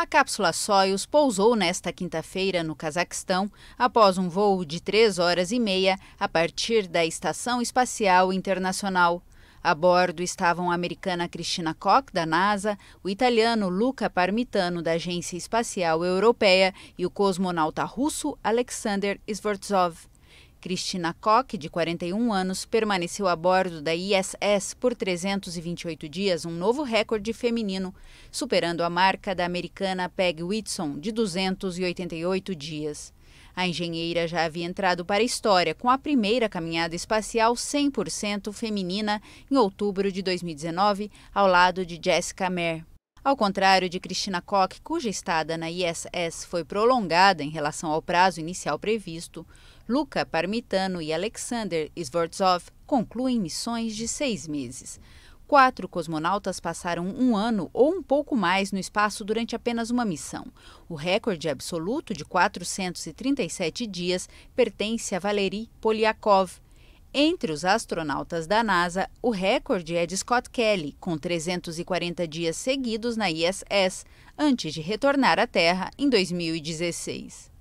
A cápsula Soyuz pousou nesta quinta-feira no Cazaquistão após um voo de três horas e meia a partir da Estação Espacial Internacional. A bordo estavam a americana Christina Koch, da NASA, o italiano Luca Parmitano, da Agência Espacial Europeia, e o cosmonauta russo Alexander Svortsov. Cristina Koch, de 41 anos, permaneceu a bordo da ISS por 328 dias, um novo recorde feminino, superando a marca da americana Peg Whitson, de 288 dias. A engenheira já havia entrado para a história com a primeira caminhada espacial 100% feminina em outubro de 2019, ao lado de Jessica Mare. Ao contrário de Cristina Koch, cuja estada na ISS foi prolongada em relação ao prazo inicial previsto, Luca Parmitano e Alexander Svortsov concluem missões de seis meses. Quatro cosmonautas passaram um ano ou um pouco mais no espaço durante apenas uma missão. O recorde absoluto de 437 dias pertence a Valery Polyakov, entre os astronautas da NASA, o recorde é de Scott Kelly, com 340 dias seguidos na ISS, antes de retornar à Terra em 2016.